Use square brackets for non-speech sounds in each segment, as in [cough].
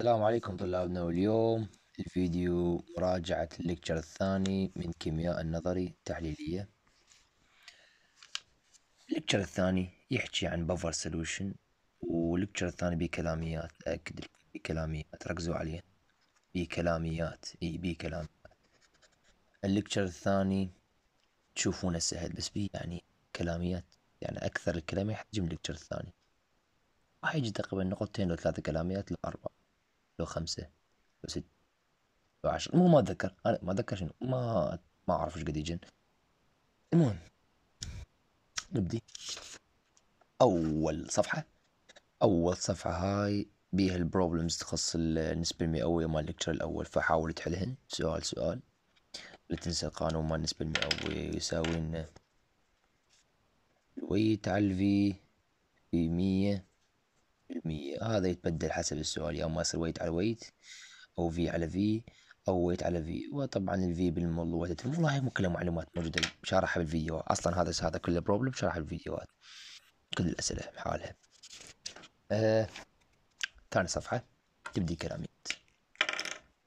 السلام عليكم طلابنا واليوم الفيديو مراجعة الليكتشر الثاني من كيمياء النظري التحليلية الليكتشر الثاني يحكي عن بفر سولوشن والليكتشر الثاني بكلاميات أكد بكلاميات ركزوا عليه بكلاميات إي بكلاميات الليكتشر الثاني تشوفونه سهل بس بي يعني كلاميات يعني أكثر الكلام يحجم الليكتشر الثاني راح يجي تقريبا نقطتين لو ثلاثة كلاميات لأربعة لو خمسة لو ست لو المهم ما أتذكر أنا ما أتذكر شنو ما ما أعرف إيش قد يجن المهم نبدي أول صفحة أول صفحة هاي بيها البروبلمز تخص النسبة المئوية مال الليكتشر الأول فحاول تحلهن سؤال سؤال لا تنسى القانون مال النسبة المئوية يساوي لنا الوي على الفي في مية بالمية هذا يتبدل حسب السؤال يا اما يصير ويت على ويت او في على في او ويت على في وطبعا الفي بالمول ويت والله مو كلها معلومات موجودة شارحها بالفيديو اصلا هذا هذا كله بروبلم شارحها بالفيديوهات كل الاسئلة بحالها آه. ثاني صفحة تبدي كلاميت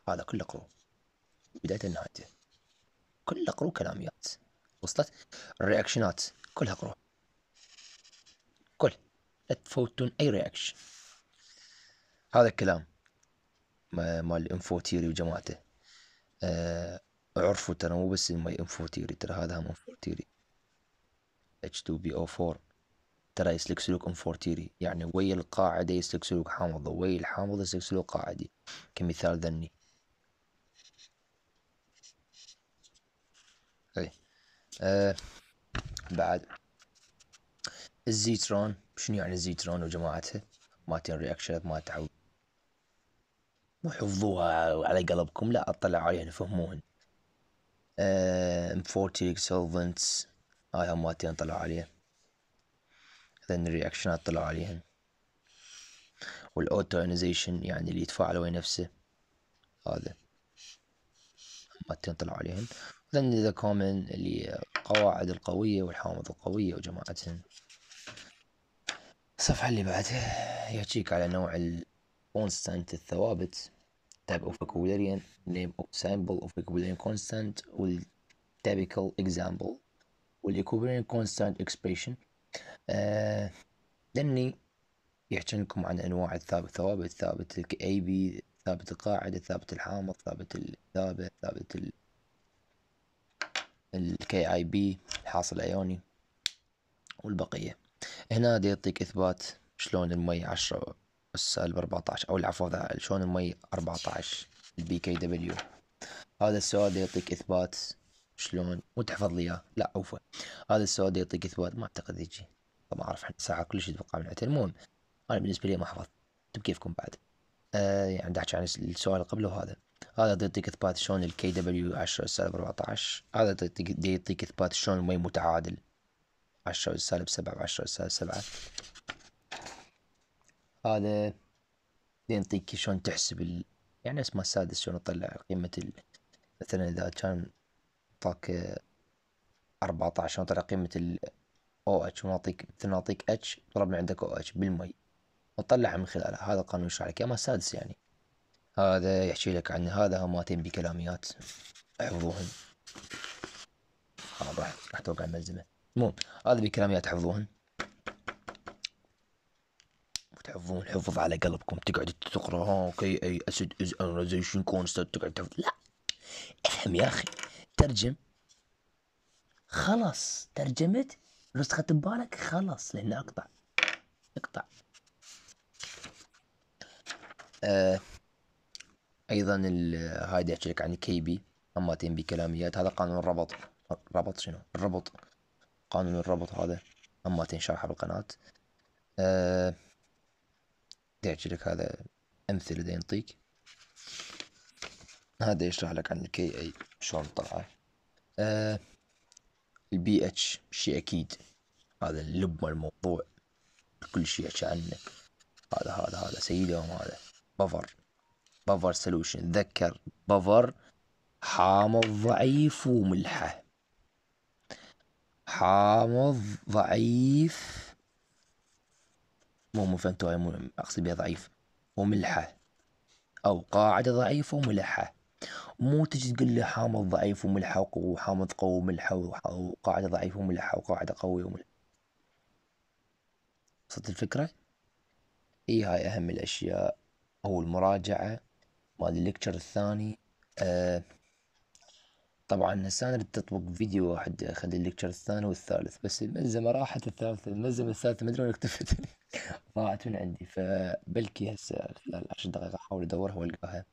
هذا كله قرو بداية النهاية كله قرو كلاميات وصلت الرياكشنات كلها قرو تفوتون اي رياكشن هذا الكلام مال تيري وجماعته أه عرفوا ترى مو بس انفو تيري ترى هذا هم انفوتيري اتش 2 او ترى يسلك سلوك تيري يعني ويا القاعدة يسلك سلوك حامضة ويا الحامضة يسلك سلوك قاعدي كمثال ذني اي آه بعد الزيترون شنو يعني الزيترون وجماعته مالتين رياكشنات ما تعود مو حفظوها على قلبكم لا اطلع يعني آه، آه، عليهن فهموهن امفورتيك سولفنتس هاي هم مالتين طلع عليها ذن الرياكشنات طلع عليهن والاوتوينيزيشن يعني اللي يتفاعل ويا نفسه هذا مالتين طلع عليهن ذن ذا كومن اللي قواعد القوية والحوامض القوية وجماعتهن الصفحة اللي بعدها يحكيك على نوع constant الثوابت type of vocabularian name of sample of equilibrium constant وال typical example وال والايكوبرين constant expression آه لاني يحكي لكم عن انواع الثابت ثوابت ثابت الاي AB ثابت القاعده ثابت الحامض ثابت الثابت ثابت ال الكي KIB الحاصل الايوني والبقيه هنا دي يعطيك إثبات شلون المي عشرة السالب 14 أو العفو شلون المي 14 البي كي دبليو هذا السؤال دي يعطيك إثبات شلون مو تحفظ لي إياه لا عفوا هذا السؤال دي يعطيك إثبات ما أعتقد يجي ما أعرف ساعة كلش أتوقع من عتل المهم أنا بالنسبة لي ما حفظت انتم طيب، كيفكم بعد آه يعني احكي عن السؤال اللي قبله هذا هذا يعطيك اثبات شلون الكي دبليو 10 سالب 14 هذا دي يعطيك اثبات شلون المي متعادل عشرة سالب سبعة بعشرة سالب سبعة هذا ينطيك شلون تحسب ال... يعني اسمه السادس شلون تطلع قيمة ال... مثلا إذا كان أعطاك أربعة عشر شلون تطلع قيمة ال أو اتش ونعطيك نعطيك اتش طلب من عندك او اتش بالمي وتطلعها من خلاله هذا القانون يشرح لك اما السادس يعني هذا يحكي لك عن هذا هماتين بكلاميات احفظوهم راح راح توقع ملزمه المهم هذا بكلاميات تحفظون تحفظون حفظ على قلبكم تقعد تقرا اوكي اي اسيد از انرزيشن كونستنت تقعد تحفظ لا افهم يا اخي ترجم خلاص ترجمت نسخة ببالك خلاص لأن أقطع اقطع آه. أيضا هايدي أحكي لك عن كي بي أما تين بكلاميات هذا قانون الربط الربط شنو الربط قانون الربط هذا اما تنشرحه بالقناة أه يحكي لك هذا امثلة ينطيك هذا يشرح لك عن الكي اي شلون طلعه أه البي اتش شيء اكيد هذا اللب مال الموضوع كل شيء احكي عنه هذا هذا هذا سيدهم هذا بفر بفر سولوشن تذكر بفر حامض ضعيف وملحه حامض ضعيف مو مفنتو مو أقصد بها ضعيف وملحة أو قاعدة ضعيفة وملحة مو تجي تقول لي حامض ضعيف وملحة وحامض قوي وملحة وقاعدة ضعيفة وملحة وقاعدة قوية وملحة وصلت الفكرة؟ إي هاي أهم الأشياء أو المراجعة مال الليكتشر الثاني أه طبعا انا تطبق فيديو واحد خلي الليكتشر الثاني والثالث بس الملزمه راحت الثالثة الملزمه الثالثة ما ادري وين اكتفت [laughs] ضاعت من عندي فبلكي هسه خلال عشر دقائق احاول ادورها والقاها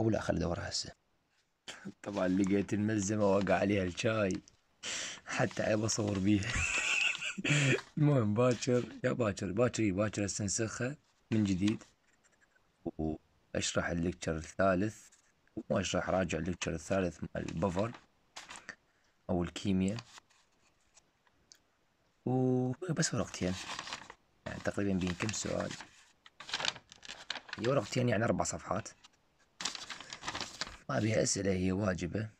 او لا خلي ادورها هسه طبعا لقيت الملزمه واقع عليها الشاي حتى عيب اصور بيها [laughs] المهم باكر يا باكر باكر باكر استنسخها من جديد واشرح الليكتشر الثالث ومش راح راجع الليكتشر الثالث مال البفر أو الكيمياء وبس ورقتين يعني تقريبا بين كم سؤال هي ورقتين يعني أربع صفحات ما بيها أسئلة هي واجبة إن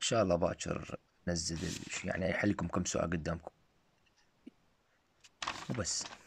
شاء الله باكر نزل يعني أحلكم كم سؤال قدامكم وبس